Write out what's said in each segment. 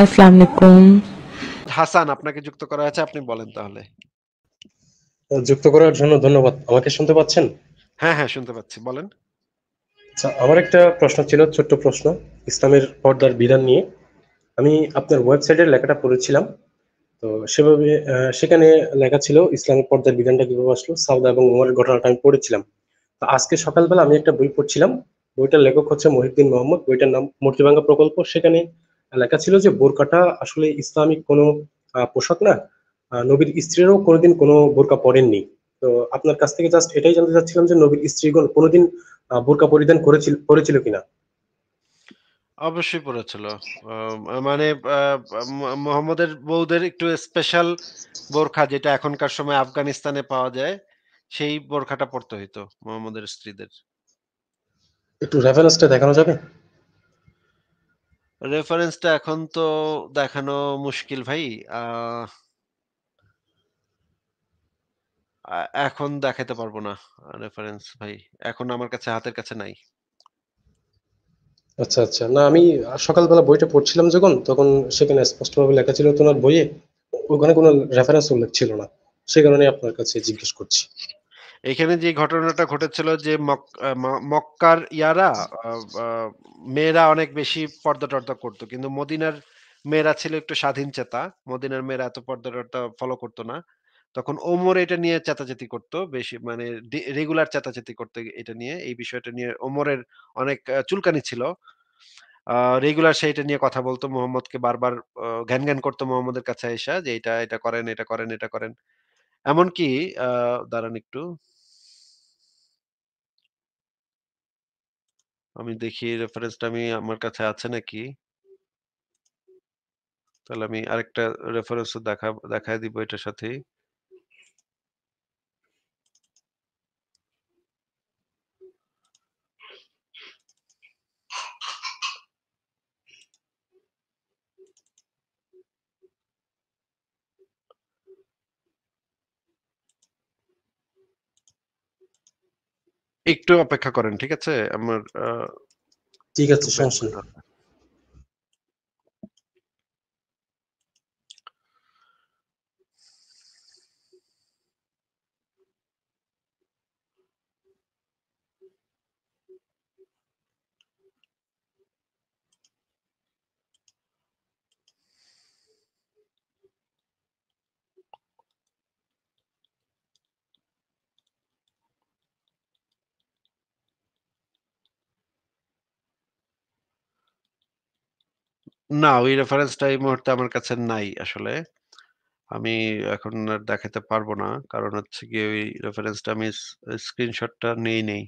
আসসালামু আলাইকুম হাসান আপনাকে যুক্ত করা আছে আপনি বলেন তাহলে যুক্ত করার জন্য ধন্যবাদ আমাকে শুনতে পাচ্ছেন হ্যাঁ হ্যাঁ শুনতে পাচ্ছি বলেন আচ্ছা, আমার একটা প্রশ্ন ছিল ছোট্ট প্রশ্ন ইসলামের পর্দার বিধান নিয়ে আমি আপনার ওয়েবসাইটের লেখাটা পড়েছিলাম তো সেভাবে সেখানে লেখা ছিল ইসলামের পর্দার বিধানটা কিভাবে আসলো সাউদা এবং উমারের ঘটনাটা আমি পড়েছিলাম তো আজকে সকালবেলা আমি একটা বই পড়ছিলাম বইটার লেখক হচ্ছে মহিউদ্দিন মোহাম্মদ বইটার নাম মূর্তিভাঙ্গা প্রকল্প সেখানে লেখা ছিল যে বোরকাটা আসলে ইসলামিক কোনো পোশাক না নবীর স্ত্রীরও কোনোদিন কোনো বোরকা পরেননি তো আপনার কাছ থেকে জাস্ট এটাই জানতে চাচ্ছিলাম যে নবীর স্ত্রীগণ কোনোদিন বোরকা পরিধান করেছিল করেছিল কিনা অবশ্যই পড়েছিল মানে মোহাম্মদের বউদের একটু স্পেশাল বোরখা যেটা এখনকার সময় আফগানিস্তানে পাওয়া যায় সেই বোরখাটা পড়তে হইতো মোহাম্মদের স্ত্রীদের একটু রেফারেন্সটা দেখানো যাবে রেফারেন্সটা এখন তো দেখানো মুশকিল ভাই এখন দেখাতে পারবো না রেফারেন্স ভাই এখন আমার কাছে হাতের কাছে নাই আচ্ছা আচ্ছা না আমি সকালবেলা বইটা পড়ছিলাম যখন তখন সেখানে স্পষ্টভাবে লেখা ছিল তোমার বইয়ে ওখানে কোনো রেফারেন্স উল্লেখ ছিল না সে কারণে আপনার কাছে জিজ্ঞেস করছি এখানে যে ঘটনাটা ঘটেছিল যে মক্কার ইয়ারা মেয়েরা অনেক বেশি পর্দা টর্দা করতো কিন্তু মদিনার মেয়েরা ছিল একটু স্বাধীন চেতা মদিনার মেয়েরা এত পর্দা টর্দা ফলো করতো না তখন ওমর এটা নিয়ে চেতাচেতি করতো বেশি মানে রেগুলার চেতাচেতি করতে এটা নিয়ে এই বিষয়টা নিয়ে ওমরের অনেক চুলকানি ছিল রেগুলার সে এটা নিয়ে কথা বলতো মোহাম্মদকে বারবার ঘ্যান ঘ্যান করতো মোহাম্মদের কাছে এসা যে এটা এটা করেন এটা করেন এটা করেন এমনকি দাঁড়ান একটু আমি দেখি রেফারেন্সটা আমি আমার কাছে আছে নাকি তাহলে আমি আরেকটা রেফারেন্স দেখা দেখায় দিব এটার সাথেই একটু অপেক্ষা করেন ঠিক আছে আমার ঠিক আছে সমস্যা না, ওই রেফারেন্সটা এই মুহূর্তে আমার কাছে নাই আসলে। আমি এখন আর দেখাতে পারবো না। কারণ হচ্ছে কি ওই রেফারেন্সটা আমি স্ক্রিনশটটা নেই নেই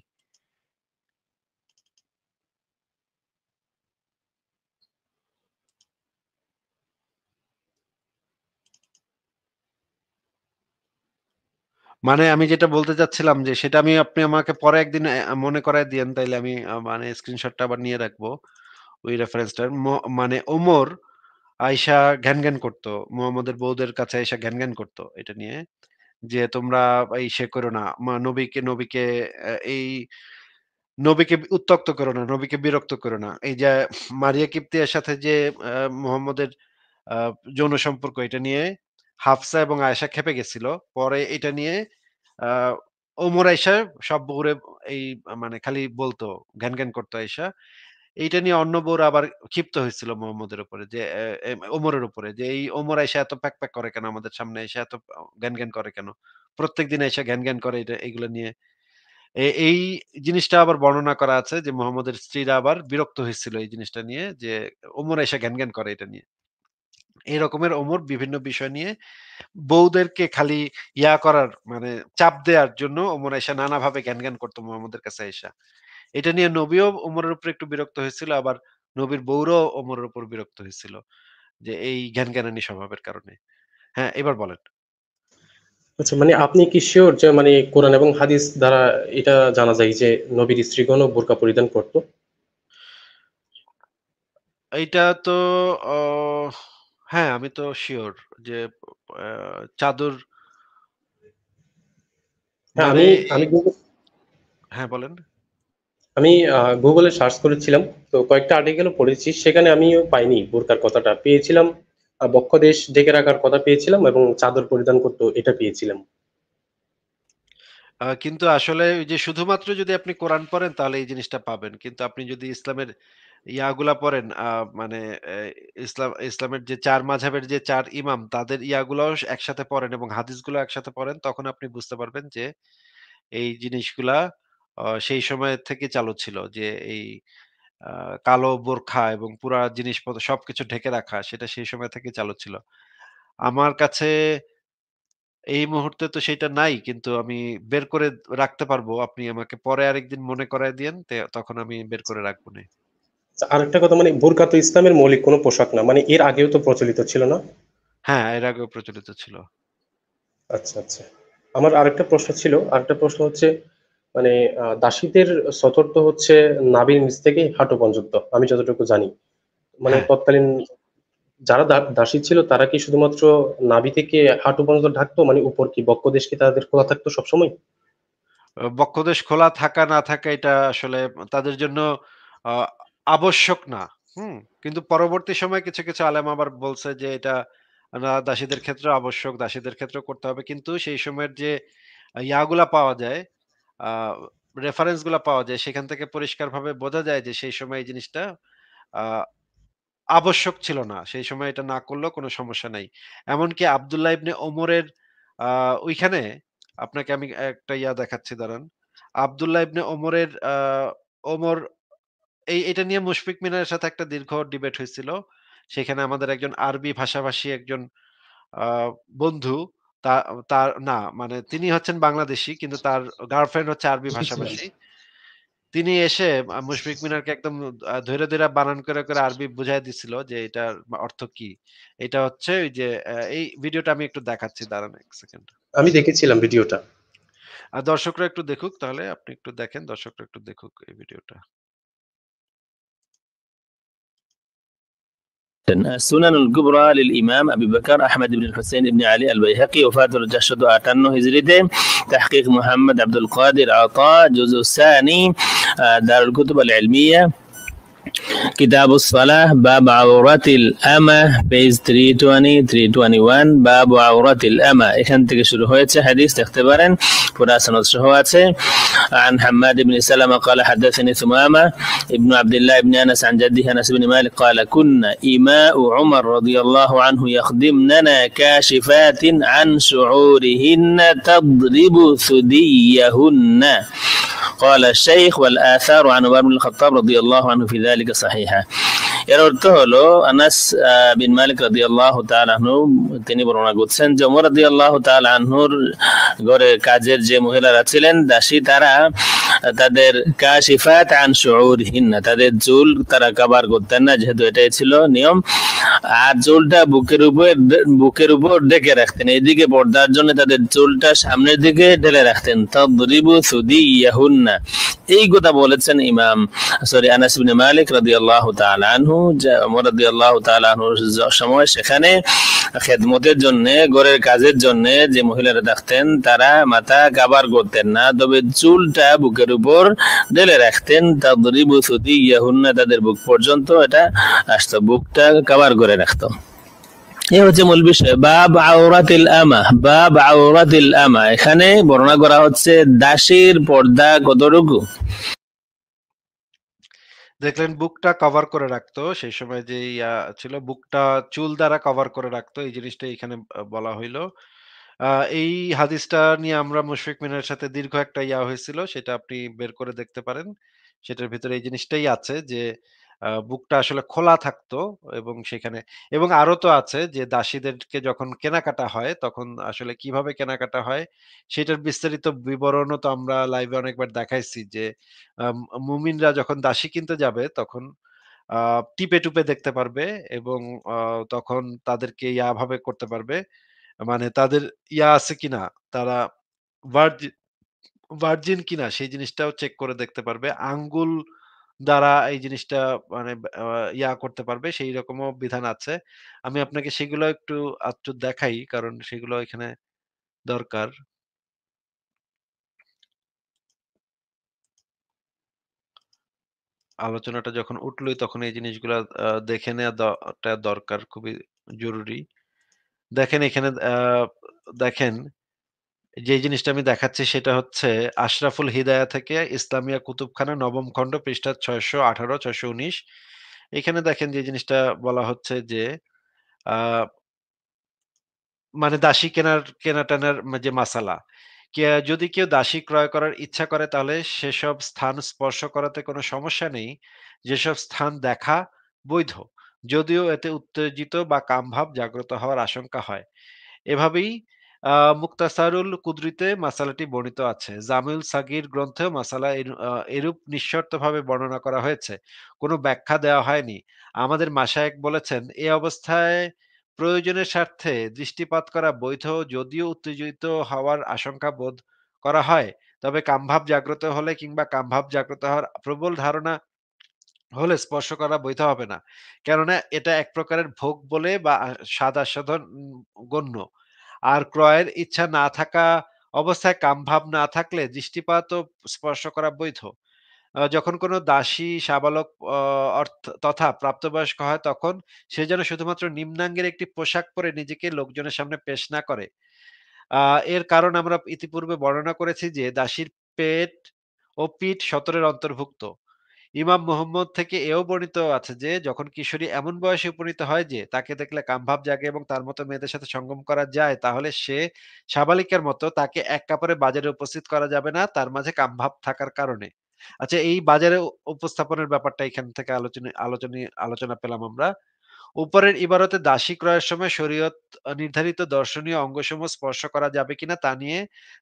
মানে আমি যেটা বলতে চাচ্ছিলাম যে সেটা আমি আপনি আমাকে পরে একদিন মনে করায় দিয়েন তাইলে আমি মানে স্ক্রিনশটটা আবার নিয়ে রাখবো। ওই রেফারেন্সটার মানে ওমর আয়সা জ্ঞান জ্ঞান করতো মোহাম্মদের বৌদের কাছে আয়সা জ্ঞান জ্ঞান করতো এটা নিয়ে যে তোমরা এই সে করো না নবীকে নবীকে এই নবীকে উত্তক্ত করো না নবীকে বিরক্ত করো না এই যে মারিয়া কিপ্তিয়ার সাথে যে মোহাম্মদের যৌন সম্পর্ক এটা নিয়ে হাফসা এবং আয়েশা খেপে গেছিল পরে এটা নিয়ে ওমর আয়সা সব বউরে এই মানে খালি বলতো জ্ঞান জ্ঞান করতো আয়সা এইটা নিয়ে অন্য বউরা আবার ক্ষিপ্ত হয়েছিল মোহাম্মদের উপরে যে ওমরের উপরে যে এই ওমর এসে এত প্যাক প্যাক করে কেন আমাদের সামনে এসে এত জ্ঞান জ্ঞান করে কেন প্রত্যেক দিন এসে জ্ঞান জ্ঞান করে এটা এইগুলো নিয়ে এই জিনিসটা আবার বর্ণনা করা আছে যে মোহাম্মদের স্ত্রীরা আবার বিরক্ত হয়েছিল এই জিনিসটা নিয়ে যে ওমর এসে জ্ঞান জ্ঞান করে এটা নিয়ে এই রকমের ওমর বিভিন্ন বিষয় নিয়ে বউদেরকে খালি ইয়া করার মানে চাপ দেওয়ার জন্য ওমর এসে নানাভাবে জ্ঞান জ্ঞান করতো মোহাম্মদের কাছে এসা এটা নিয়ে নবীও ওমরের উপর একটু বিরক্ত হয়েছিল আবার নবীর বৌরও ওমরের উপর বিরক্ত হয়েছিল যে এই জ্ঞান জ্ঞানানি স্বভাবের কারণে হ্যাঁ এবার বলেন আচ্ছা মানে আপনি কি শিওর যে মানে কোরআন এবং হাদিস দ্বারা এটা জানা যায় যে নবীর স্ত্রীগণ বোরকা পরিধান করত এইটা তো হ্যাঁ আমি তো শিওর যে চাদর হ্যাঁ, মানে আমি আমি হ্যাঁ বলেন আমি গুগলে সার্চ করেছিলাম তো কয়েকটা আর্টিকেলও পড়েছি সেখানে আমি পাইনি বোরকার কথাটা পেয়েছিলাম বক্ষদেশ ডেকে রাখার কথা পেয়েছিলাম এবং চাদর পরিধান করতো এটা পেয়েছিলাম কিন্তু আসলে যে শুধুমাত্র যদি আপনি কোরআন পড়েন তাহলে এই জিনিসটা পাবেন কিন্তু আপনি যদি ইসলামের ইয়াগুলা পড়েন মানে ইসলাম ইসলামের যে চার মাঝাবের যে চার ইমাম তাদের ইয়াগুলাও একসাথে পড়েন এবং হাদিসগুলো একসাথে পড়েন তখন আপনি বুঝতে পারবেন যে এই জিনিসগুলা সেই সময় থেকে চালু ছিল যে এই কালো বোরখা এবং পুরা জিনিসপত্র সবকিছু ঢেকে রাখা সেটা সেই সময় থেকে চালু ছিল আমার কাছে এই মুহূর্তে তো সেটা নাই কিন্তু আমি বের করে রাখতে পারবো আপনি আমাকে পরে আরেকদিন মনে করায় দিয়েন তখন আমি বের করে রাখবো না আচ্ছা, আরেকটা কথা মানে বোরকা তো ইসলামের মৌলিক কোনো পোশাক না মানে এর আগেও তো প্রচলিত ছিল না হ্যাঁ এর আগেও প্রচলিত ছিল আচ্ছা আচ্ছা আমার আরেকটা প্রশ্ন ছিল আরেকটা প্রশ্ন হচ্ছে মানে দাসীদের সতর্ক হচ্ছে নাবির নিচ থেকে হাঁটু পর্যন্ত আমি যতটুকু জানি মানে হ্যাঁ। তৎকালীন যারা দাসী ছিল তারা কি শুধুমাত্র নাবি থেকে হাঁটু পর্যন্ত ঢাকতো মানে উপর কি বক্ষদেশ কি তাদের খোলা থাকতো সবসময় বক্ষদেশ খোলা থাকা না থাকা এটা আসলে তাদের জন্য আবশ্যক না হুম কিন্তু পরবর্তী সময় কিছু কিছু আলেম আবার বলছে যে এটা দাসীদের ক্ষেত্রে আবশ্যক দাসীদের ক্ষেত্রে করতে হবে কিন্তু সেই সময়ের যে ইয়াগুলা পাওয়া যায় গুলা পাওয়া যায় সেখান থেকে পরিষ্কারভাবে বোঝা যায় যে সেই সময় এই জিনিসটা আবশ্যক ছিল না সেই সময় এটা না করলেও কোনো সমস্যা নাই এমনকি আবদুল্লাহ ইবনে ওমরের ওইখানে আপনাকে আমি একটা ইয়া দেখাচ্ছি দাঁড়ান আবদুল্লাহ ইবনে ওমরের ওমর এই এটা নিয়ে মুশফিক মিনারের সাথে একটা দীর্ঘ ডিবেট হয়েছিল সেখানে আমাদের একজন আরবি ভাষাভাষী একজন বন্ধু তার না মানে তিনি হচ্ছেন বাংলাদেশি কিন্তু তার গার্লফ্রেন্ড হচ্ছে আরবি ভাষাভাষী তিনি এসে মুশফিক মিনারকে একদম ধৈর্য ধৈর্য বানান করে করে আরবি বুঝাই দিছিল যে এটার অর্থ কি এটা হচ্ছে ওই যে এই ভিডিওটা আমি একটু দেখাচ্ছি দাঁড়ান এক সেকেন্ড আমি দেখেছিলাম ভিডিওটা আর দর্শকরা একটু দেখুক তাহলে আপনি একটু দেখেন দর্শকরা একটু দেখুক এই ভিডিওটা السنن الكبرى للإمام أبي بكر أحمد بن الحسين بن علي البيهقي وفاة الجشد آتنو هجرته تحقيق محمد عبد القادر عطاء جزء الثاني آه، دار الكتب العلمية كتاب الصلاة باب عورات الأمة بيز 320 321 باب عورات الأمة এখান থেকে শুরু حديث হাদিস দেখতে পারেন পুরা عن حماد بن سلمة قال حدثني ثمامة ابن عبد الله بن أنس عن جده أنس بن مالك قال كنا إماء عمر رضي الله عنه يخدمننا كاشفات عن شعورهن تضرب ثديهن قال الشيخ والآثار عن عمر بن الخطاب رضي الله عنه في ذلك صحيحة এর অর্থ হলো আনাস বিন মালিক রাদি আল্লাহ আনহু তিনি বর্ণনা করছেন যে ওমর রাদি আল্লাহ আনহুর ঘরে কাজের যে মহিলারা ছিলেন দাসী তারা তাদের কাশিফাত আন শুউরহিন্না তাদের জুল তারা কাবার করতেন না যেহেতু এটাই ছিল নিয়ম আর জুলটা বুকের উপর বুকের উপর ডেকে রাখতেন এদিকে পর্দার জন্য তাদের চুলটা সামনের দিকে ঢেলে রাখতেন তদ্রিবু সুদি ইয়াহুন্না এই কথা বলেছেন ইমাম সরি আনাস বিন মালিক রাদিয়াল্লাহু তাআলা আনহু রাদিয়াল্লাহু তাআলা আনহুর সময় সেখানে খেদমতের জন্য ঘরের কাজের জন্য যে মহিলারা থাকতেন তারা মাথা কাবার করতেন না তবে চুল চুলটা বুকের উপর ঢেলে রাখতেন তাদরিবু ইয়াহুন্না তাদের বুক পর্যন্ত এটা আসতো বুকটা কাবার করে রাখতো এই হচ্ছে মূল বিষয় বাব আওরাতিল আমা বাব আওরাতিল আমা এখানে বর্ণনা করা হচ্ছে দাসীর পর্দা কতটুকু দেখলেন বুকটা কভার করে রাখতো সেই সময় যে ছিল বুকটা চুল দ্বারা কভার করে রাখতো এই জিনিসটা এখানে বলা হইলো এই হাদিসটা নিয়ে আমরা মুশফিক মিনার সাথে দীর্ঘ একটা ইয়া হয়েছিল সেটা আপনি বের করে দেখতে পারেন সেটার ভিতরে এই জিনিসটাই আছে যে বুকটা আসলে খোলা থাকতো এবং সেখানে এবং আরো তো আছে যে দাসীদেরকে যখন কেনাকাটা হয় তখন আসলে কিভাবে কেনাকাটা হয় সেটার বিস্তারিত বিবরণও তো আমরা লাইভে অনেকবার দেখাইছি যে মুমিনরা যখন দাসী কিনতে যাবে তখন টিপে টুপে দেখতে পারবে এবং তখন তাদেরকে ইয়াভাবে করতে পারবে মানে তাদের ইয়া আছে কিনা তারা ভার্জিন কিনা সেই জিনিসটাও চেক করে দেখতে পারবে আঙ্গুল দ্বারা এই জিনিসটা মানে ইয়া করতে পারবে সেই রকমও বিধান আছে আমি আপনাকে সেগুলো একটু আচ্ছু দেখাই কারণ সেগুলো এখানে দরকার আলোচনাটা যখন উঠলোই তখন এই জিনিসগুলো দেখে নেওয়াটা দরকার খুবই জরুরি দেখেন এখানে দেখেন যে জিনিসটা আমি দেখাচ্ছি সেটা হচ্ছে আশরাফুল হিদায়া থেকে ইসলামিয়া কুতুবখানা নবম খণ্ড পৃষ্ঠা ছয়শো আঠারো ছয়শো উনিশ এখানে দেখেন যে জিনিসটা বলা হচ্ছে যে মানে দাসী কেনার কেনা টেনার যে মাসালা যদি কেউ দাসী ক্রয় করার ইচ্ছা করে তাহলে সেসব স্থান স্পর্শ করাতে কোনো সমস্যা নেই যেসব স্থান দেখা বৈধ যদিও এতে উত্তেজিত বা কামভাব জাগ্রত হওয়ার আশঙ্কা হয় এভাবেই মুক্তাসারুল কুদরিতে মাসালাটি বর্ণিত আছে জামিউল সাগির গ্রন্থেও মাসালা এরূপ এরূপ নিঃশর্তভাবে বর্ণনা করা হয়েছে কোনো ব্যাখ্যা দেওয়া হয়নি আমাদের মাশায়েক বলেছেন এ অবস্থায় প্রয়োজনের স্বার্থে দৃষ্টিপাত করা বৈধ যদিও উত্তেজিত হওয়ার আশঙ্কা বোধ করা হয় তবে কামভাব জাগ্রত হলে কিংবা কামভাব জাগ্রত হওয়ার প্রবল ধারণা হলে স্পর্শ করা বৈধ হবে না কেননা এটা এক প্রকারের ভোগ বলে বা স্বাদ আস্বাদন গণ্য আর ক্রয়ের ইচ্ছা না থাকা অবস্থায় কামভাব না থাকলে দৃষ্টিপাত স্পর্শ করা বৈধ যখন কোনো দাসী সাবালক তথা প্রাপ্তবয়স্ক হয় তখন সে যেন শুধুমাত্র নিম্নাঙ্গের একটি পোশাক পরে নিজেকে লোকজনের সামনে পেশ না করে এর কারণ আমরা ইতিপূর্বে বর্ণনা করেছি যে দাসীর পেট ও পিঠ সতরের অন্তর্ভুক্ত ইমাম মোহাম্মদ থেকে এও বর্ণিত আছে যে যখন কিশোরী এমন বয়সে উপনীত হয় যে তাকে দেখলে কামভাব জাগে এবং তার মতো মেয়েদের সাথে সঙ্গম করা যায় তাহলে সে সাবালিকের মতো তাকে এক কাপড়ে বাজারে উপস্থিত করা যাবে না তার মাঝে কামভাব থাকার কারণে আচ্ছা এই বাজারে উপস্থাপনের ব্যাপারটা এখান থেকে আলোচনা আলোচনা আলোচনা পেলাম আমরা উপরের ইবারতে দাসী ক্রয়ের সময় শরীয়ত নির্ধারিত দর্শনীয় অঙ্গসমূহ স্পর্শ করা যাবে কিনা তা নিয়ে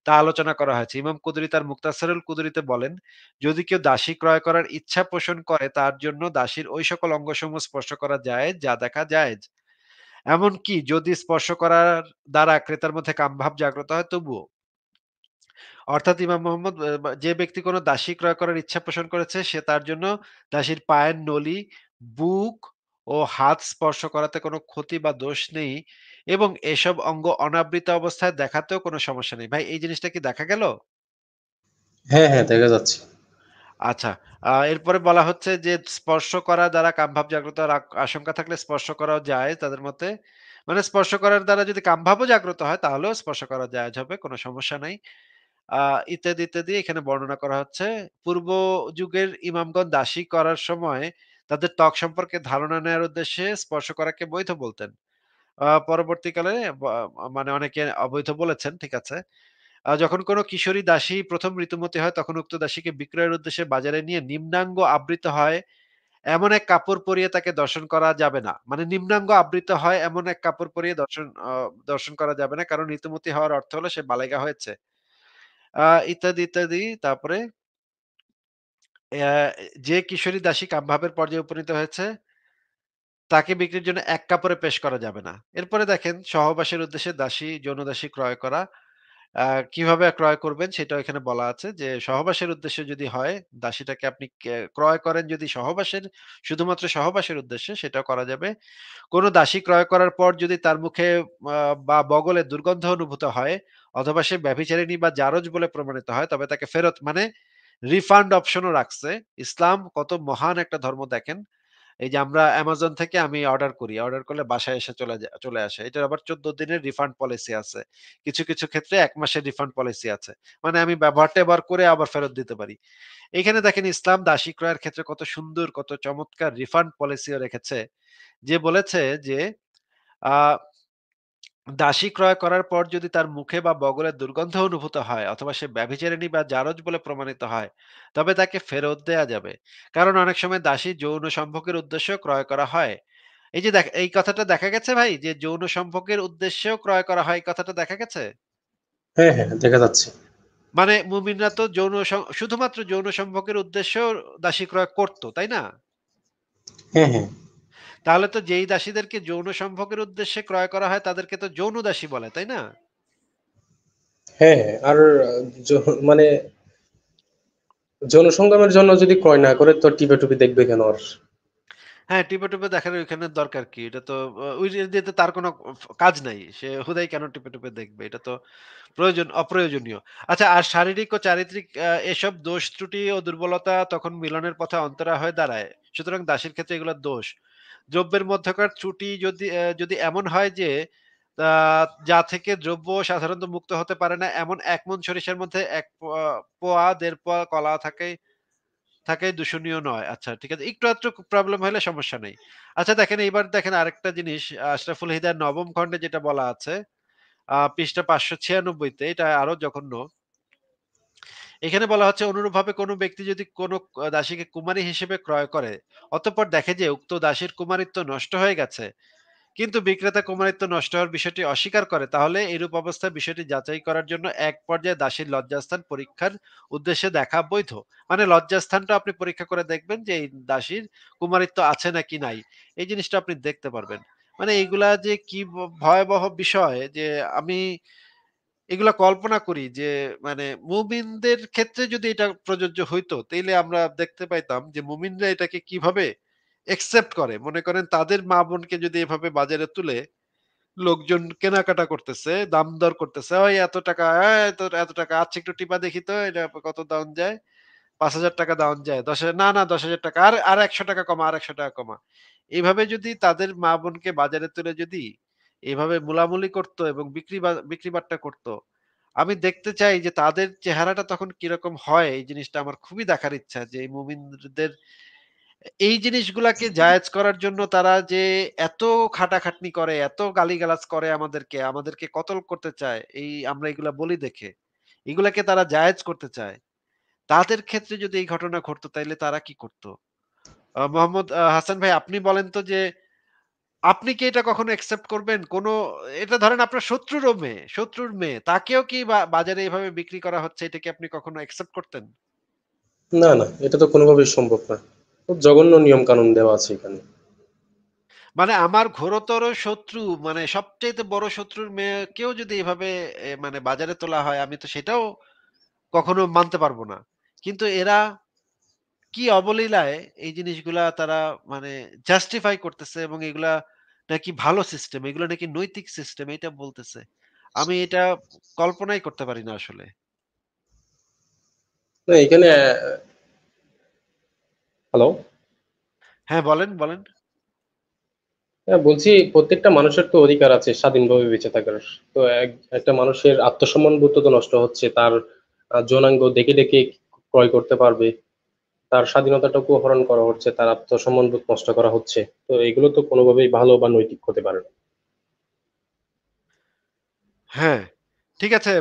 তা আলোচনা করা হয়েছে ইমাম কুদরি তার মুক্তাসারুল কুদরিতে বলেন যদি কেউ দাসী ক্রয় করার ইচ্ছা পোষণ করে তার জন্য দাসীর ওই সকল অঙ্গসমূহ স্পর্শ করা যায় যা দেখা যায় এমনকি যদি স্পর্শ করার দ্বারা ক্রেতার মধ্যে কামভাব জাগ্রত হয় তবুও অর্থাৎ ইমাম মোহাম্মদ যে ব্যক্তি কোনো দাসী ক্রয় করার ইচ্ছা পোষণ করেছে সে তার জন্য দাসীর পায়ের নলি বুক ও হাত স্পর্শ করাতে কোনো ক্ষতি বা দোষ নেই এবং এসব অঙ্গ অনাবৃত অবস্থায় দেখাতেও কোনো সমস্যা নেই ভাই এই জিনিসটা কি দেখা গেল হ্যাঁ হ্যাঁ দেখা যাচ্ছে আচ্ছা এরপরে বলা হচ্ছে যে স্পর্শ করা দ্বারা কামভাব জাগ্রত আশঙ্কা থাকলে স্পর্শ করাও যায় তাদের মতে মানে স্পর্শ করার দ্বারা যদি কামভাবও জাগ্রত হয় তাহলেও স্পর্শ করা যায় হবে কোনো সমস্যা নাই ইত্যাদি ইত্যাদি এখানে বর্ণনা করা হচ্ছে পূর্ব যুগের ইমামগঞ্জ দাসী করার সময় তাদের ত্বক সম্পর্কে ধারণা নেওয়ার উদ্দেশ্যে স্পর্শ করাকে বৈধ বলতেন পরবর্তীকালে মানে অনেকে অবৈধ বলেছেন ঠিক আছে যখন কোনো কিশোরী দাসী প্রথম ঋতুমতি হয় তখন উক্ত দাসীকে বিক্রয়ের উদ্দেশ্যে বাজারে নিয়ে নিম্নাঙ্গ আবৃত হয় এমন এক কাপড় পরিয়ে তাকে দর্শন করা যাবে না মানে নিম্নাঙ্গ আবৃত হয় এমন এক কাপড় পরিয়ে দর্শন দর্শন করা যাবে না কারণ ঋতুমতি হওয়ার অর্থ হলো সে বালেগা হয়েছে ইত্যাদি ইত্যাদি তারপরে যে কিশোরী দাসী কামভাবের পর্যায়ে উপনীত হয়েছে, তাকে বিক্রির জন্য এক কাপড়ে পেশ করা যাবে না। এরপরে দেখেন সহবাসের উদ্দেশ্যে দাসী, যৌন দাসী ক্রয় করা। কিভাবে ক্রয় করবেন সেটা এখানে বলা আছে যে সহবাসের উদ্দেশ্যে যদি হয়, দাসীটাকে আপনি ক্রয় করেন যদি সহবাসের শুধুমাত্র সহবাসের উদ্দেশ্যে সেটাও করা যাবে। কোনো দাসী ক্রয় করার পর যদি তার মুখে বা বগলে দুর্গন্ধ অনুভূত হয় অথবা সে ব্যভিচারিণী বা জারজ বলে প্রমাণিত হয় তবে তাকে ফেরত মানে রিফান্ড অপশনও রাখছে ইসলাম কত মহান একটা ধর্ম দেখেন এই যে আমরা অ্যামাজন থেকে আমি অর্ডার করি অর্ডার করলে বাসায় এসে চলে চলে আসে এটার আবার চোদ্দ দিনের রিফান্ড পলিসি আছে কিছু কিছু ক্ষেত্রে এক মাসের রিফান্ড পলিসি আছে মানে আমি ব্যবহারটা এবার করে আবার ফেরত দিতে পারি এখানে দেখেন ইসলাম দাসী ক্রয়ের ক্ষেত্রে কত সুন্দর কত চমৎকার রিফান্ড পলিসিও রেখেছে যে বলেছে যে আহ দাসী ক্রয় করার পর যদি তার মুখে বা বগলে দুর্গন্ধ অনুভূত হয় অথবা সে ব্যভিচারিণী বা জারজ বলে প্রমাণিত হয় তবে তাকে ফেরত দেয়া যাবে কারণ অনেক সময় দাসী যৌন সম্পর্কের উদ্দেশ্যে ক্রয় করা হয় এই যে এই কথাটা দেখা গেছে ভাই যে যৌন সম্পর্কের উদ্দেশ্যেও ক্রয় করা হয় এই কথাটা দেখা গেছে হ্যাঁ হ্যাঁ দেখা যাচ্ছে মানে মুমিনরা তো যৌন শুধুমাত্র যৌন সম্পর্কের উদ্দেশ্যেও দাসী ক্রয় করতো তাই না হ্যাঁ হ্যাঁ তাহলে তো যেই দাসীদেরকে যৌন সম্ভোগের উদ্দেশ্যে ক্রয় করা হয় তাদেরকে তো যৌন দাসী বলে তাই না হ্যাঁ, হ্যাঁ আর মানে যৌন সংগ্রামের জন্য যদি ক্রয় না করে তো টিপে টুপি দেখবে কেন আর হ্যাঁ টিপে টুপে দেখার ওইখানে দরকার কি এটা তো ওই দিয়ে তো তার কোনো কাজ নাই সে হুদাই কেন টিপে টুপে দেখবে এটা তো প্রয়োজন অপ্রয়োজনীয় আচ্ছা আর শারীরিক ও চারিত্রিক এসব দোষ ত্রুটি ও দুর্বলতা তখন মিলনের পথে অন্তরা হয়ে দাঁড়ায় সুতরাং দাসীর ক্ষেত্রে এগুলো দোষ দ্রব্যের মধ্যকার ত্রুটি যদি যদি এমন হয় যে যা থেকে দ্রব্য সাধারণত মুক্ত হতে পারে না এমন এক মন সরিষার মধ্যে এক পোয়া দেড় পোয়া কলা থাকে থাকে দূষণীয় নয় আচ্ছা ঠিক আছে একটু আধটু প্রবলেম হলে সমস্যা নেই আচ্ছা দেখেন এইবার দেখেন আরেকটা জিনিস আশরাফুল হিদার নবম খণ্ডে যেটা বলা আছে পৃষ্ঠা পাঁচশো ছিয়ানব্বইতে এটা আরো জঘন্য এখানে বলা হচ্ছে অনুরূপভাবে কোনো ব্যক্তি যদি কোনো দাসীকে কুমারী হিসেবে ক্রয় করে অতঃপর দেখে যে উক্ত দাসীর কুমারিত্ব নষ্ট হয়ে গেছে কিন্তু বিক্রেতা কুমারিত্ব নষ্ট হওয়ার বিষয়টি অস্বীকার করে তাহলে এরূপ অবস্থায় বিষয়টি যাচাই করার জন্য এক পর্যায়ে দাসীর লজ্জাস্থান পরীক্ষার উদ্দেশ্যে দেখা বৈধ মানে লজ্জাস্থানটা আপনি পরীক্ষা করে দেখবেন যে এই দাসীর কুমারিত্ব আছে নাকি নাই এই জিনিসটা আপনি দেখতে পারবেন মানে এইগুলা যে কি ভয়াবহ বিষয় যে আমি এগুলা কল্পনা করি যে মানে মুমিনদের ক্ষেত্রে যদি এটা প্রযোজ্য হইতো তাইলে আমরা দেখতে পাইতাম যে মুমিনরা এটাকে কিভাবে একসেপ্ট করে মনে করেন তাদের মা বোনকে যদি এভাবে বাজারে তুলে লোকজন কেনাকাটা করতেছে দাম দর করতেছে ওই এত টাকা এত টাকা আচ্ছা একটু টিপা দেখি তো এটা কত দাম যায় পাঁচ হাজার টাকা দাম যায় দশ হাজার না না দশ হাজার টাকা আর আর একশো টাকা কমা আর একশো টাকা কমা এইভাবে যদি তাদের মা বোনকে বাজারে তুলে যদি এভাবে মুলামুলি করত এবং বিক্রি বিক্রি বাট্টা করত আমি দেখতে চাই যে তাদের চেহারাটা তখন কিরকম হয় এই জিনিসটা আমার খুবই দেখার ইচ্ছা যে এই মুমিনদের এই জিনিসগুলাকে জায়েজ করার জন্য তারা যে এত খাটাখাটনি করে এত গালিগালাজ করে আমাদেরকে আমাদেরকে কতল করতে চায় এই আমরা এগুলা বলি দেখে এগুলাকে তারা জায়েজ করতে চায় তাদের ক্ষেত্রে যদি এই ঘটনা ঘটতো তাইলে তারা কি করতো মোহাম্মদ হাসান ভাই আপনি বলেন তো যে আপনি কি এটা কখনো অ্যাকসেপ্ট করবেন কোন এটা ধরেন আপনার শত্রুরও মেয়ে শত্রুর মেয়ে তাকেও কি বাজারে এইভাবে বিক্রি করা হচ্ছে এটা কি আপনি কখনো অ্যাকসেপ্ট করতেন না না এটা তো কোনোভাবেই সম্ভব না খুব জঘন্য নিয়ম কানুন দেওয়া আছে এখানে মানে আমার ঘোরতর শত্রু মানে সবচেয়ে বড় শত্রুর মেয়েকেও যদি এভাবে মানে বাজারে তোলা হয় আমি তো সেটাও কখনো মানতে পারবো না কিন্তু এরা কি অবলীলায় এই জিনিসগুলা তারা মানে জাস্টিফাই করতেছে এবং এগুলা নাকি ভালো সিস্টেম এগুলো নাকি নৈতিক সিস্টেম এটা বলতেছে আমি এটা কল্পনাই করতে পারি না আসলে এখানে হ্যালো হ্যাঁ বলেন বলেন হ্যাঁ বলছি প্রত্যেকটা মানুষের তো অধিকার আছে স্বাধীনভাবে বেঁচে থাকার তো একটা মানুষের আত্মসম্মান তো নষ্ট হচ্ছে তার জনাঙ্গ দেখে দেখে ক্রয় করতে পারবে তার স্বাধীনতাটুকু হরণ করা হচ্ছে তার আত্মসম্মানবোধ নষ্ট করা হচ্ছে তো এগুলো তো কোনোভাবেই ভালো বা নৈতিক হতে পারে না হ্যাঁ ঠিক আছে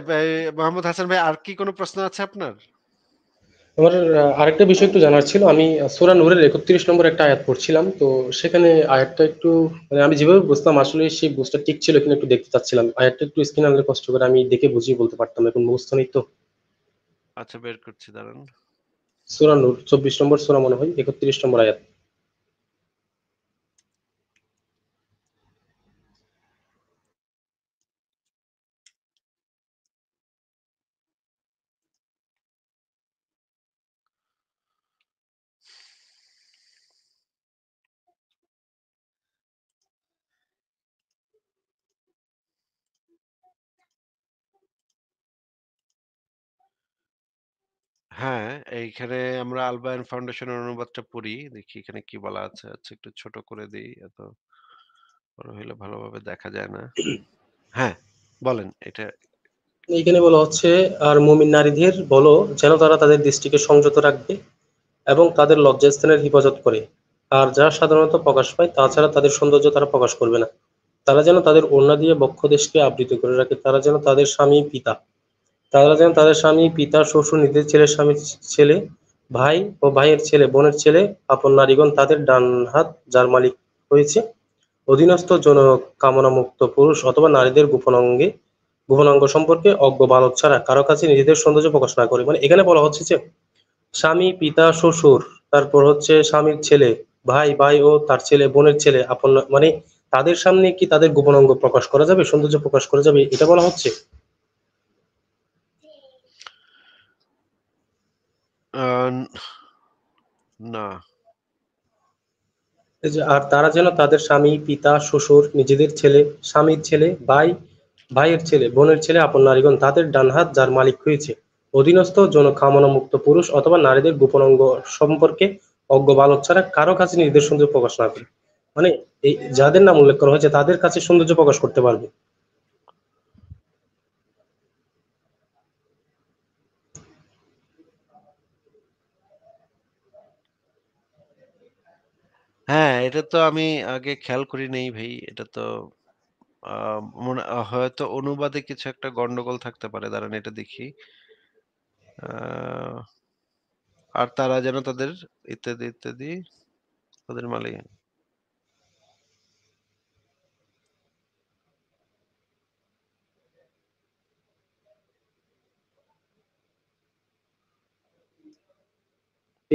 মোহাম্মদ হাসান ভাই আর কি কোনো প্রশ্ন আছে আপনার আমার আরেকটা বিষয় একটু জানার ছিল আমি সোরা নূরের একত্রিশ নম্বর একটা আয়াত পড়ছিলাম তো সেখানে আয়াতটা একটু মানে আমি যেভাবে বুঝতাম আসলে সেই বুঝটা ঠিক ছিল কিনা একটু দেখতে চাচ্ছিলাম আয়াতটা একটু স্ক্রিন আনলে কষ্ট করে আমি দেখে বুঝিয়ে বলতে পারতাম এখন মুখস্থ নেই তো আচ্ছা বের করছি দাঁড়ান সুরা নূর চব্বিশ নম্বর সুরা মনে হয় একত্রিশ নম্বর আয়াত হ্যাঁ, এইখানে আমরা আলবায়ন ফাউন্ডেশনের অনুবাদটা পড়ি। দেখি এখানে কি বলা আছে? আচ্ছা একটু ছোট করে দিই এত বড় হইলে ভালোভাবে দেখা যায় না। হ্যাঁ, বলেন এটা এইখানে বলা হচ্ছে, "আর মুমিন নারীদের বলো যেন তারা তাদের দৃষ্টিকে সংযত রাখবে এবং তাদের লজ্জাস্থানের হিফাজত করে। আর যা সাধারণত প্রকাশ পায় তাছাড়া তাদের সৌন্দর্য তারা প্রকাশ করবে না। তারা যেন তাদের ওড়না দিয়ে বক্ষদেশকে আবৃত করে রাখে। তারা যেন তাদের স্বামী, পিতা" তারা যেন তাদের স্বামী পিতা শ্বশুর নিজের ছেলের স্বামী ছেলে ভাই ও ভাইয়ের ছেলে বোনের ছেলে আপন নারীগণ তাদের ডান হাত যার মালিক হয়েছে অধীনস্থ কামনা কামনামুক্ত পুরুষ অথবা নারীদের গোপন অঙ্গে গোপনাঙ্গ সম্পর্কে অজ্ঞ বালক ছাড়া কারো কাছে নিজেদের সৌন্দর্য প্রকাশ না করে মানে এখানে বলা হচ্ছে যে স্বামী পিতা শ্বশুর তারপর হচ্ছে স্বামীর ছেলে ভাই ভাই ও তার ছেলে বোনের ছেলে আপন মানে তাদের সামনে কি তাদের গোপনাঙ্গ প্রকাশ করা যাবে সৌন্দর্য প্রকাশ করা যাবে এটা বলা হচ্ছে না আর তারা যেন তাদের স্বামী পিতা শ্বশুর নিজেদের ছেলে স্বামীর ছেলে ভাই ভাইয়ের ছেলে বোনের ছেলে আপন নারীগণ তাদের ডান হাত যার মালিক হয়েছে অধীনস্থ কামনা মুক্ত পুরুষ অথবা নারীদের গোপন অঙ্গ সম্পর্কে অজ্ঞ বালক ছাড়া কারো কাছে নিজেদের সৌন্দর্য প্রকাশ না করে মানে এই যাদের নাম উল্লেখ করা হয়েছে তাদের কাছে সৌন্দর্য প্রকাশ করতে পারবে হ্যাঁ, এটা তো আমি আগে খেয়াল করি নাই ভাই। এটা তো মনে হয়তো অনুবাদে কিছু একটা গন্ডগোল থাকতে পারে। দাঁড়ান এটা দেখি। আর তারা যেন তাদের ইত্যাদি, ইত্যাদি তাদের মালিক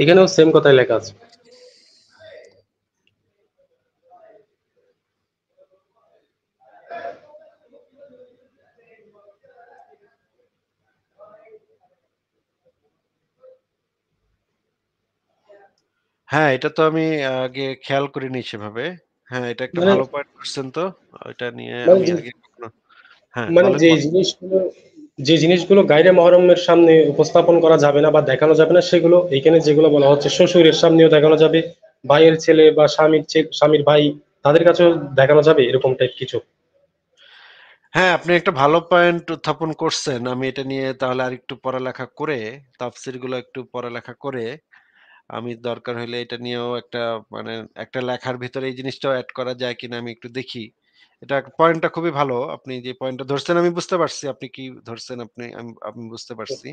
এখানেও সেম কথাই লেখা আছে। হ্যাঁ, এটা তো আমি আগে খেয়াল করিনি সেভাবে। হ্যাঁ, এটা একটা মানে ভালো পয়েন্ট করছেন তো। ওইটা নিয়ে মানে আমি যে আগে হ্যাঁ, মানে বলেন, যে জিনিসগুলো যে জিনিসগুলো গাইরে মহরমের সামনে উপস্থাপন করা যাবে না বা দেখানো যাবে না সেগুলো এখানে যেগুলো বলা হচ্ছে শ্বশুরের সামনেও দেখানো যাবে, ভাইয়ের ছেলে বা স্বামীর স্বামীর ভাই তাদের কাছেও দেখানো যাবে এরকম টাইপ কিছু? হ্যাঁ, আপনি একটা ভালো পয়েন্ট উত্থাপন করছেন। আমি এটা নিয়ে তাহলে আর একটু পড়ালেখা করে, তাফসীরগুলো একটু পড়ালেখা করে আমি দরকার হলে এটা নিয়েও একটা মানে একটা লেখার ভিতরে এই জিনিসটাও অ্যাড করা যায় কিনা আমি একটু দেখি এটা পয়েন্টটা খুবই ভালো আপনি যে পয়েন্টটা ধরছেন আমি বুঝতে পারছি আপনি কি ধরছেন আপনি আমি বুঝতে পারছি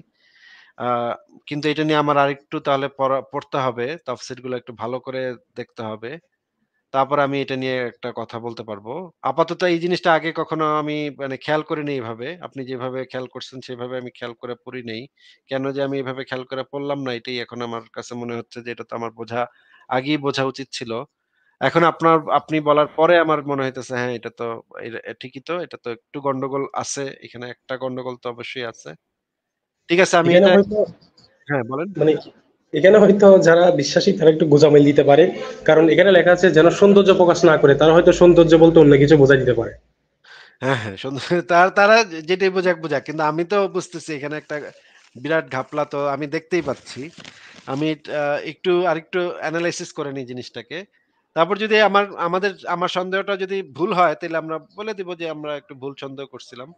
কিন্তু এটা নিয়ে আমার আরেকটু তাহলে পড়তে হবে তাফসিরগুলো একটু ভালো করে দেখতে হবে তারপর আমি এটা নিয়ে একটা কথা বলতে পারবো আপাতত এই জিনিসটা আগে কখনো আমি মানে খেয়াল করি করিনি এভাবে আপনি যেভাবে খেয়াল করছেন সেভাবে আমি খেয়াল করে পড়ি নেই কেন যে আমি এভাবে খেয়াল করে পড়লাম না এটাই এখন আমার কাছে মনে হচ্ছে যে এটা তো আমার বোঝা আগেই বোঝা উচিত ছিল এখন আপনার আপনি বলার পরে আমার মনে হইতেছে হ্যাঁ এটা তো ঠিকই তো এটা তো একটু গন্ডগোল আছে এখানে একটা গন্ডগোল তো অবশ্যই আছে ঠিক আছে আমি এটা হ্যাঁ বলেন মানে এখানে হয়তো যারা বিশ্বাসী তারা একটু গোজামিল দিতে পারে কারণ এখানে লেখা আছে যেন সৌন্দর্য প্রকাশ না করে তারা হয়তো সৌন্দর্য বলতে অন্য কিছু বোঝা দিতে পারে হ্যাঁ হ্যাঁ তার তারা যেটাই বোঝাক বোঝাক কিন্তু আমি তো বুঝতেছি এখানে একটা বিরাট ঘাপলা তো আমি দেখতেই পাচ্ছি আমি একটু আরেকটু অ্যানালাইসিস করে নিই জিনিসটাকে তারপর যদি আমার আমাদের আমার সন্দেহটা যদি ভুল হয় তাহলে আমরা বলে দিব যে আমরা একটু ভুল সন্দেহ করছিলাম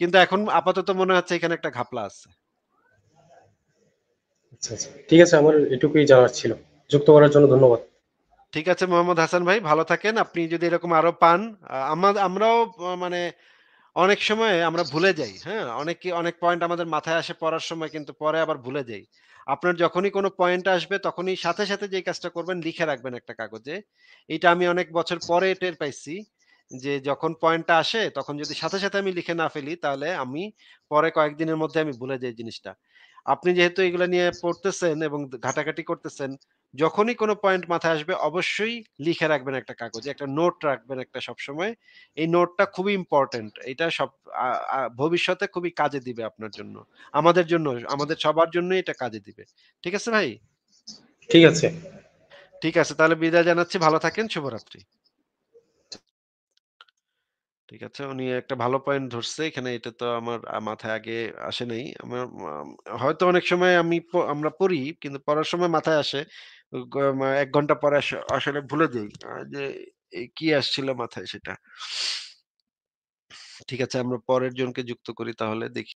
কিন্তু এখন আপাতত মনে হচ্ছে এখানে একটা ঘাপলা আছে আচ্ছা, আচ্ছা। ঠিক আছে আমার এটুকুই জানার ছিল যুক্ত করার জন্য ধন্যবাদ ঠিক আছে মোহাম্মদ হাসান ভাই ভালো থাকেন আপনি যদি এরকম আরো পান আমরাও মানে অনেক সময় আমরা ভুলে যাই হ্যাঁ অনেক অনেক পয়েন্ট আমাদের মাথায় আসে পড়ার সময় কিন্তু পরে আবার ভুলে যাই আপনার যখনই কোনো পয়েন্ট আসবে তখনই সাথে সাথে যে কাজটা করবেন লিখে রাখবেন একটা কাগজে এটা আমি অনেক বছর পরে টের পাইছি যে যখন পয়েন্টটা আসে তখন যদি সাথে সাথে আমি লিখে না ফেলি তাহলে আমি পরে কয়েকদিনের মধ্যে আমি ভুলে যাই জিনিসটা আপনি যেহেতু এগুলো নিয়ে পড়তেছেন এবং ঘাটাঘাটি করতেছেন যখনই কোনো পয়েন্ট মাথায় আসবে অবশ্যই লিখে রাখবেন একটা কাগজে একটা নোট রাখবেন একটা সবসময় এই নোটটা খুবই ইম্পর্টেন্ট এটা সব ভবিষ্যতে খুবই কাজে দিবে আপনার জন্য আমাদের জন্য আমাদের সবার জন্য এটা কাজে দিবে ঠিক আছে ভাই ঠিক আছে ঠিক আছে তাহলে বিদায় জানাচ্ছি ভালো থাকেন শুভরাত্রি ঠিক আছে উনি একটা ভালো পয়েন্ট ধরছে এখানে এটা তো আমার মাথায় আগে আসে নাই আমার হয়তো অনেক সময় আমি আমরা পড়ি কিন্তু পড়ার সময় মাথায় আসে এক ঘন্টা পরে আসলে ভুলে যাই যে কি আসছিল মাথায় সেটা ঠিক আছে আমরা পরের জনকে যুক্ত করি তাহলে দেখি